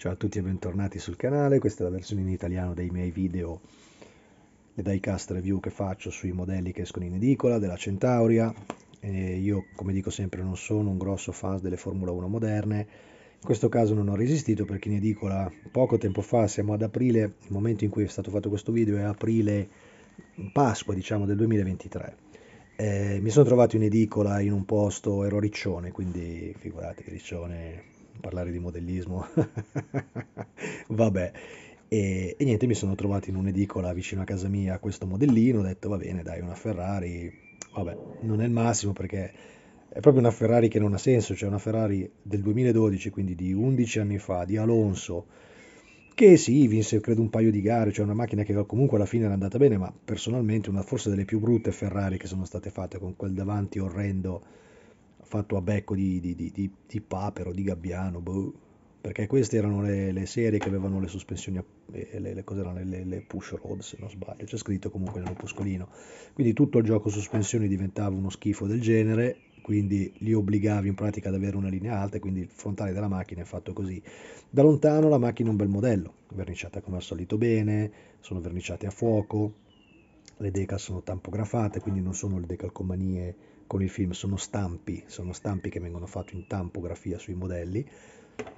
Ciao a tutti e bentornati sul canale, questa è la versione in italiano dei miei video, le diecast review che faccio sui modelli che escono in edicola, della Centauria, e io come dico sempre non sono un grosso fan delle Formula 1 moderne, in questo caso non ho resistito perché in edicola poco tempo fa, siamo ad aprile, il momento in cui è stato fatto questo video è aprile, Pasqua diciamo del 2023. Eh, mi sono trovato in edicola in un posto, ero riccione, quindi figurate, riccione parlare di modellismo. vabbè. E, e, niente, mi sono trovato in un'edicola vicino a casa mia questo modellino, ho detto va bene dai, una Ferrari, vabbè, non è il massimo perché è proprio una Ferrari che non ha senso, cioè una Ferrari del 2012, quindi di 11 anni fa, di Alonso, che sì, vinse credo un paio di gare, cioè una macchina che comunque alla fine era andata bene, ma personalmente una forse delle più brutte Ferrari che sono state fatte con quel davanti orrendo fatto a becco di, di, di, di Papero, di Gabbiano, boh. perché queste erano le, le, serie che avevano le sospensioni, le, le, le, le push road se non sbaglio, c'è scritto comunque nell'opuscolino, quindi tutto il gioco sospensioni diventava uno schifo del genere, quindi li obbligavi in pratica ad avere una linea alta e quindi il frontale della macchina è fatto così. Da lontano la macchina è un bel modello, verniciata come al solito bene, sono verniciate a fuoco, le decal sono tampografate, quindi non sono le decalcomanie con il film sono stampi, sono stampi che vengono fatti in tampografia sui modelli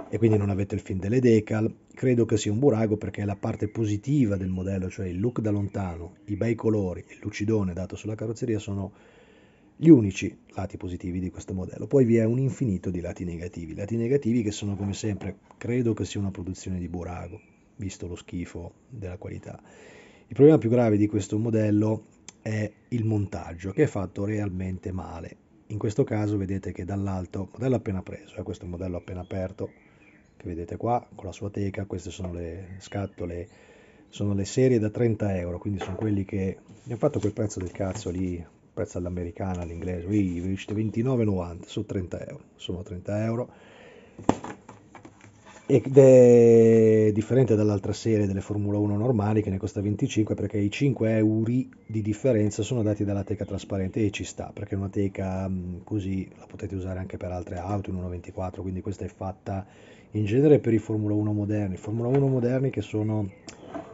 e quindi non avete il film delle decal, credo che sia un burago perché la parte positiva del modello, cioè il look da lontano, i bei colori e il lucidone dato sulla carrozzeria sono gli unici lati positivi di questo modello. Poi vi è un infinito di lati negativi, lati negativi che sono come sempre, credo che sia una produzione di burago, visto lo schifo della qualità. Il problema più grave di questo modello è il montaggio che è fatto realmente male. In questo caso vedete che dall'alto, modello appena preso, eh, è questo modello appena aperto che vedete qua con la sua teca, queste sono le scatole, sono le serie da 30 euro, quindi sono quelli che mi ha fatto quel prezzo del cazzo lì, prezzo all'americana, all'inglese, 29,90 su 30 euro, sono 30 euro ed è differente dall'altra serie delle Formula 1 normali che ne costa 25 perché i 5 euro di differenza sono dati dalla teca trasparente e ci sta perché una teca mm, così la potete usare anche per altre auto in 1.24 quindi questa è fatta in genere per i Formula 1 moderni Formula 1 moderni che sono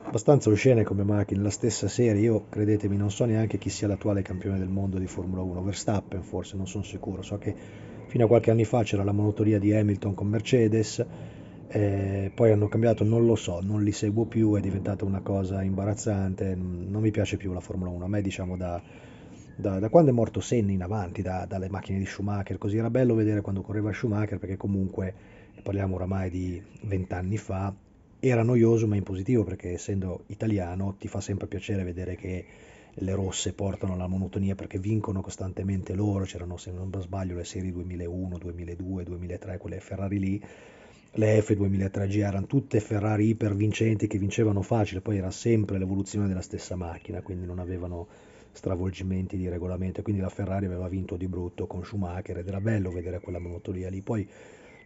abbastanza oscene come macchine la stessa serie io credetemi non so neanche chi sia l'attuale campione del mondo di Formula 1 Verstappen forse non sono sicuro so che fino a qualche anno fa c'era la monotoria di Hamilton con Mercedes eh, poi hanno cambiato, non lo so, non li seguo più, è diventata una cosa imbarazzante, non mi piace più la Formula 1, a me diciamo da, da, da quando è morto Senna in avanti, da, dalle macchine di Schumacher, così era bello vedere quando correva Schumacher perché comunque, parliamo oramai di vent'anni fa, era noioso ma in positivo perché essendo italiano ti fa sempre piacere vedere che le rosse portano alla monotonia perché vincono costantemente loro, c'erano se non sbaglio le serie 2001, 2002, 2003, quelle Ferrari lì le F2003 GR erano tutte Ferrari ipervincenti che vincevano facile, poi era sempre l'evoluzione della stessa macchina, quindi non avevano stravolgimenti di regolamento, quindi la Ferrari aveva vinto di brutto con Schumacher ed era bello vedere quella monotonia lì. Poi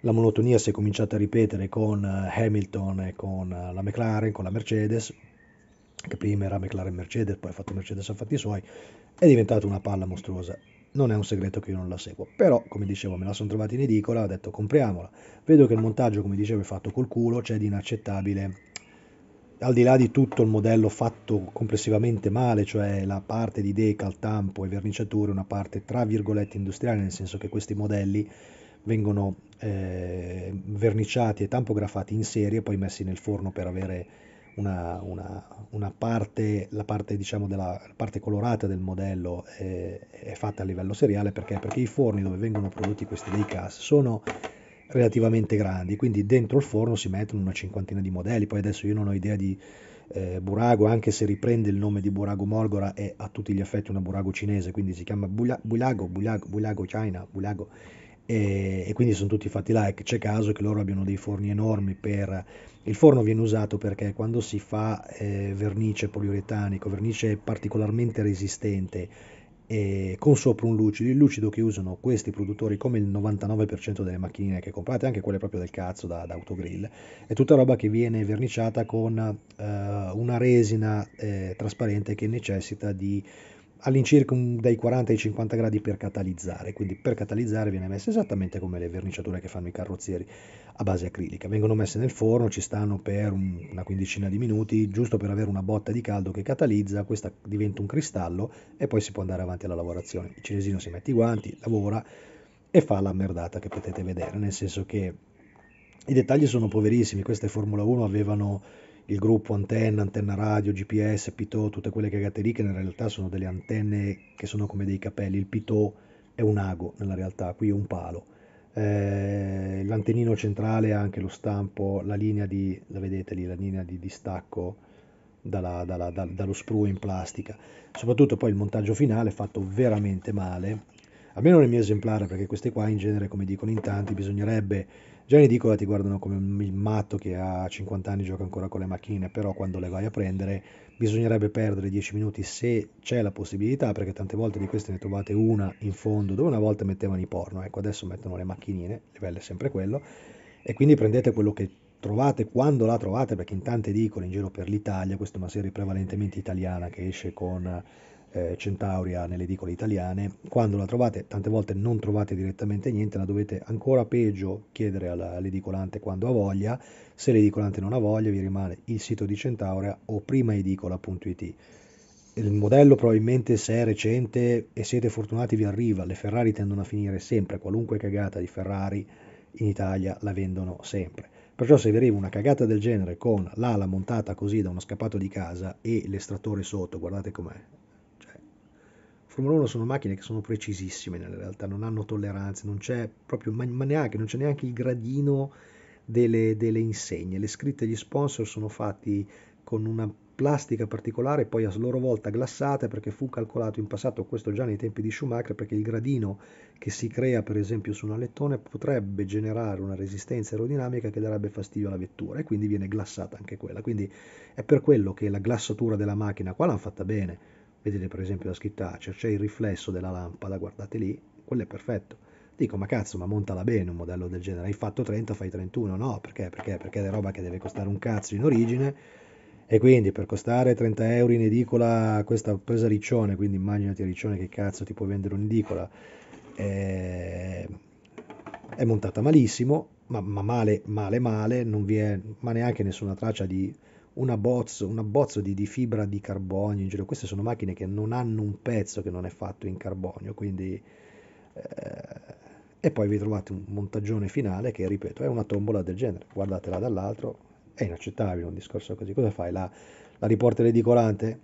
la monotonia si è cominciata a ripetere con eh, Hamilton e con eh, la McLaren, con la Mercedes, che prima era McLaren Mercedes, poi ha fatto Mercedes a fatti suoi, è diventata una palla mostruosa non è un segreto che io non la seguo, però come dicevo me la sono trovata in edicola, ho detto compriamola, vedo che il montaggio come dicevo è fatto col culo, c'è di inaccettabile, al di là di tutto il modello fatto complessivamente male, cioè la parte di decal, tampo e verniciature, una parte tra virgolette industriale, nel senso che questi modelli vengono eh, verniciati e tampografati in serie e poi messi nel forno per avere una, una, una parte, la parte, diciamo, della, la parte colorata del modello è, è, fatta a livello seriale perché? perché i forni dove vengono prodotti questi dei CAS sono relativamente grandi, quindi dentro il forno si mettono una cinquantina di modelli, poi adesso io non ho idea di eh, Burago, anche se riprende il nome di Burago Molgora, è a tutti gli effetti una Burago cinese, quindi si chiama Bulago, Bulago, Bulago, Bulago China, Bulago e, e quindi sono tutti fatti là c'è caso che loro abbiano dei forni enormi per... Il forno viene usato perché quando si fa eh, vernice poliuretanico, vernice particolarmente resistente, eh, con sopra un lucido, il lucido che usano questi produttori come il 99% delle macchine che comprate, anche quelle proprio del cazzo da, da autogrill, è tutta roba che viene verniciata con eh, una resina eh, trasparente che necessita di all'incirca dai 40 ai 50 gradi per catalizzare, quindi per catalizzare viene messa esattamente come le verniciature che fanno i carrozzieri a base acrilica, vengono messe nel forno, ci stanno per un, una quindicina di minuti, giusto per avere una botta di caldo che catalizza, questa diventa un cristallo e poi si può andare avanti alla lavorazione. Il cinesino si mette i guanti, lavora e fa la merdata che potete vedere, nel senso che i dettagli sono poverissimi, queste Formula 1 avevano il gruppo antenna, antenna radio, GPS, Pitot, tutte quelle cagate lì che in realtà sono delle antenne che sono come dei capelli. Il Pitot è un ago nella realtà, qui è un palo. Eh, l'antenino centrale ha anche lo stampo, la linea di, la vedete lì, la linea di distacco dalla, dalla, da, dallo sprue in plastica. Soprattutto poi il montaggio finale è fatto veramente male, almeno nel mio esemplare, perché queste qua in genere, come dicono in tanti, bisognerebbe, già in edicola ti guardano come il matto che a 50 anni gioca ancora con le macchine, però quando le vai a prendere bisognerebbe perdere 10 minuti se c'è la possibilità, perché tante volte di queste ne trovate una in fondo, dove una volta mettevano i porno, ecco adesso mettono le macchinine, il livello è sempre quello, e quindi prendete quello che trovate quando la trovate, perché in tante edicole in giro per l'Italia, questa è una serie prevalentemente italiana che esce con eh, Centauria nelle edicole italiane, quando la trovate tante volte non trovate direttamente niente, la dovete ancora peggio chiedere all'edicolante quando ha voglia, se l'edicolante non ha voglia vi rimane il sito di Centauria o primaedicola.it. Il modello probabilmente se è recente e siete fortunati vi arriva, le Ferrari tendono a finire sempre, qualunque cagata di Ferrari in Italia la vendono sempre. Perciò se vi arriva una cagata del genere con l'ala montata così da uno scappato di casa e l'estrattore sotto, guardate com'è, Formula 1 sono macchine che sono precisissime nella realtà, non hanno tolleranze, non c'è proprio ma, neanche, non c'è neanche il gradino delle, delle insegne. Le scritte degli sponsor sono fatti con una plastica particolare, poi a loro volta glassate perché fu calcolato in passato, questo già nei tempi di Schumacher, perché il gradino che si crea per esempio su un alettone potrebbe generare una resistenza aerodinamica che darebbe fastidio alla vettura e quindi viene glassata anche quella. Quindi è per quello che la glassatura della macchina qua l'hanno fatta bene vedete per esempio la scritta Acer, c'è il riflesso della lampada, guardate lì, quello è perfetto. Dico, ma cazzo, ma montala bene un modello del genere, hai fatto 30, fai 31, no, perché? Perché? Perché è roba che deve costare un cazzo in origine, e quindi per costare 30 euro in edicola questa presa Riccione, quindi immaginati Riccione che cazzo ti puoi vendere un'edicola, è, eh, è montata malissimo, ma, ma male, male, male, non vi è ma neanche nessuna traccia di un abbozzo, un abbozzo di, di, fibra di carbonio in giro. Queste sono macchine che non hanno un pezzo che non è fatto in carbonio, quindi... Eh, e poi vi trovate un montagione finale che, ripeto, è una tombola del genere. Guardatela dall'altro, è inaccettabile un discorso così. Cosa fai? La, la riporti all'edicolante?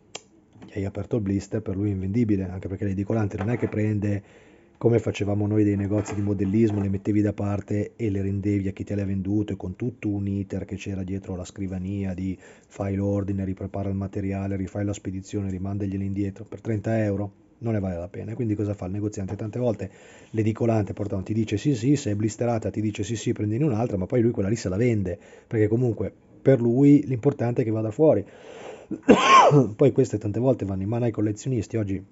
Gli hai aperto il blister, per lui è invendibile, anche perché l'edicolante non è che prende come facevamo noi dei negozi di modellismo, le mettevi da parte e le rendevi a chi te le ha vendute con tutto un iter che c'era dietro la scrivania di fai l'ordine, riprepara il materiale, rifai la spedizione, rimandaglieli indietro per 30 euro, non ne vale la pena. Quindi cosa fa il negoziante? Tante volte l'edicolante portano, ti dice sì sì, se è blisterata ti dice sì sì, prendine un'altra, ma poi lui quella lì se la vende, perché comunque per lui l'importante è che vada fuori. poi queste tante volte vanno in mano ai collezionisti, oggi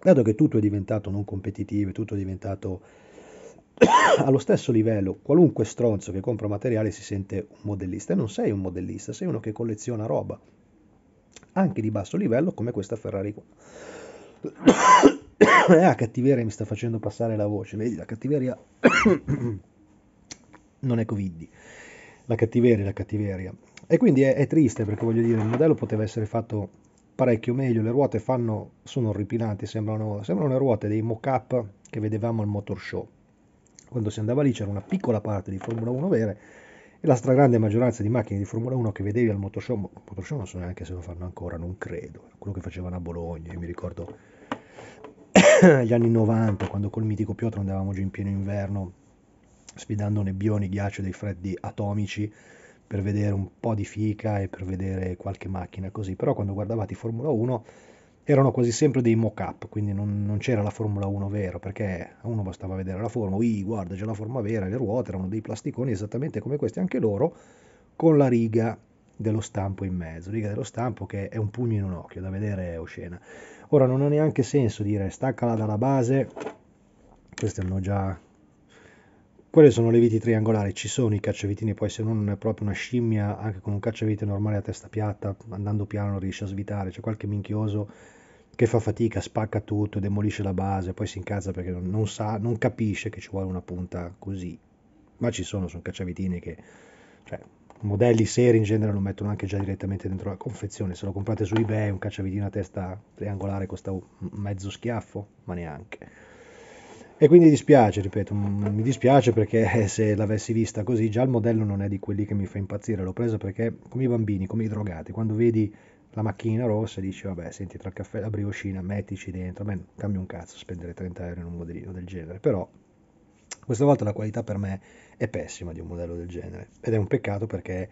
dato che tutto è diventato non competitivo, tutto è diventato allo stesso livello, qualunque stronzo che compra materiale si sente un modellista e non sei un modellista, sei uno che colleziona roba, anche di basso livello come questa Ferrari qua. E eh, la cattiveria mi sta facendo passare la voce, vedi la cattiveria non è covid, la cattiveria è la cattiveria. E quindi è, è triste perché voglio dire il modello poteva essere fatto parecchio meglio, le ruote fanno, sono ripinate, sembrano, sembrano le ruote dei mock-up che vedevamo al motor show. Quando si andava lì c'era una piccola parte di Formula 1 vere e la stragrande maggioranza di macchine di Formula 1 che vedevi al motor show, motor show non so neanche se lo fanno ancora, non credo, quello che facevano a Bologna, io mi ricordo gli anni 90 quando col mitico Piotr andavamo giù in pieno inverno sfidando nebbioni, ghiaccio, dei freddi atomici per vedere un po' di fica e per vedere qualche macchina così, però quando guardavate Formula 1 erano quasi sempre dei mock-up, quindi non, non c'era la Formula 1 vera, perché a uno bastava vedere la forma, ui guarda c'è la forma vera, le ruote erano dei plasticoni esattamente come questi, anche loro, con la riga dello stampo in mezzo, riga dello stampo che è un pugno in un occhio, da vedere oscena. Ora non ha neanche senso dire staccala dalla base, questi hanno già quelle sono le viti triangolari, ci sono i cacciavitini, poi se non è proprio una scimmia, anche con un cacciavite normale a testa piatta, andando piano non riesce a svitare, c'è qualche minchioso che fa fatica, spacca tutto, demolisce la base, poi si incazza perché non, non sa, non capisce che ci vuole una punta così. Ma ci sono, sono cacciavitini che, cioè, modelli seri in genere lo mettono anche già direttamente dentro la confezione. Se lo comprate su eBay, un cacciavitino a testa triangolare costa mezzo schiaffo, ma neanche. E quindi dispiace, ripeto, mi dispiace perché eh, se l'avessi vista così, già il modello non è di quelli che mi fa impazzire, l'ho presa perché come i bambini, come i drogati, quando vedi la macchina rossa dici vabbè senti tra il caffè e la brioscina mettici dentro, a cambia un cazzo spendere 30 euro in un modellino del genere, però questa volta la qualità per me è pessima di un modello del genere ed è un peccato perché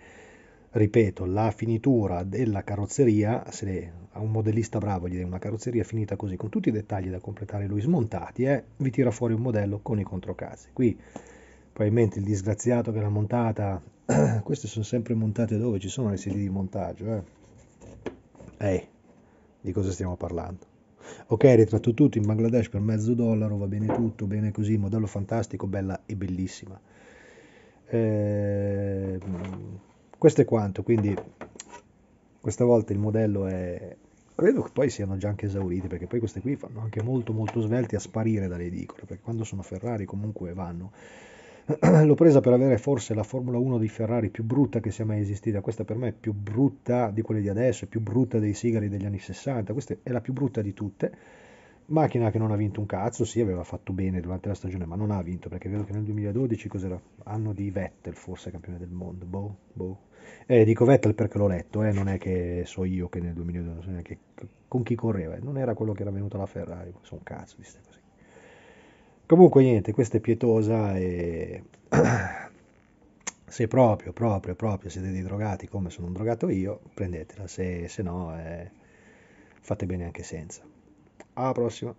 ripeto, la finitura della carrozzeria, se a un modellista bravo gli dai una carrozzeria finita così, con tutti i dettagli da completare lui smontati, eh, vi tira fuori un modello con i controcase. Qui probabilmente il disgraziato che l'ha montata, queste sono sempre montate dove ci sono le sedi di montaggio, eh. eh di cosa stiamo parlando? Ok, ritratto tutto in Bangladesh per mezzo dollaro, va bene tutto, bene così, modello fantastico, bella e bellissima. Eh, questo è quanto, quindi questa volta il modello è... Credo che poi siano già anche esauriti, perché poi queste qui fanno anche molto molto svelti a sparire dalle edicole, perché quando sono Ferrari comunque vanno. L'ho presa per avere forse la Formula 1 di Ferrari più brutta che sia mai esistita, questa per me è più brutta di quelle di adesso, è più brutta dei sigari degli anni 60, questa è la più brutta di tutte Macchina che non ha vinto un cazzo, sì, aveva fatto bene durante la stagione, ma non ha vinto perché vedo che nel 2012 cos'era? Anno di Vettel, forse campione del mondo, boh, boh. Eh, dico Vettel perché l'ho letto, eh, non è che so io che nel 2012 che, con chi correva, eh, non era quello che era venuto alla Ferrari, sono un cazzo di queste Comunque niente, questa è pietosa e se proprio, proprio, proprio siete dei drogati come sono un drogato io, prendetela, se, se no eh, fate bene anche senza. A la próxima.